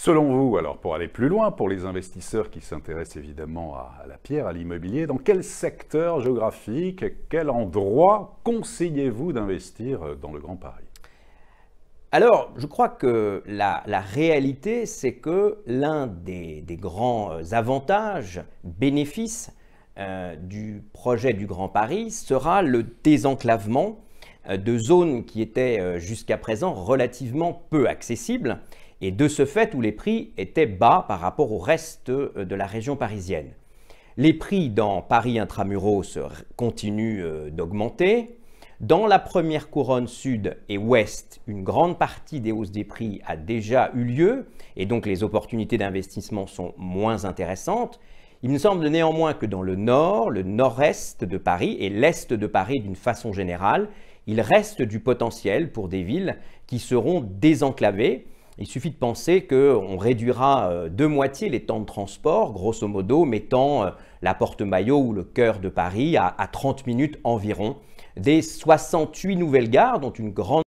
Selon vous, alors pour aller plus loin, pour les investisseurs qui s'intéressent évidemment à, la pierre, à l'immobilier, dans quel secteur géographique, quel endroit conseillez-vous d'investir euh, dans le Grand Paris alors, je crois que la, réalité, c'est que l'un des, grands euh, avantages, bénéfices euh, du projet du Grand Paris sera le désenclavement de zones qui étaient jusqu'à présent relativement peu accessibles et de ce fait où les prix étaient bas par rapport au reste euh, de la région parisienne. Les prix dans Paris intramuros euh, continuent euh, d'augmenter. Dans la première couronne sud et ouest, une grande partie des hausses des prix a déjà eu lieu et donc les opportunités d'investissement sont moins intéressantes. Il me semble néanmoins que dans le nord, le nord-est de Paris et l'est de Paris d'une façon générale, il reste du potentiel pour des villes qui seront désenclavées il suffit de penser qu'on réduira euh, de moitié les temps de transport, grosso modo, mettant euh, la porte Maillot ou le cœur de Paris à, 30 minutes environ. Des 68 nouvelles gares, dont une grande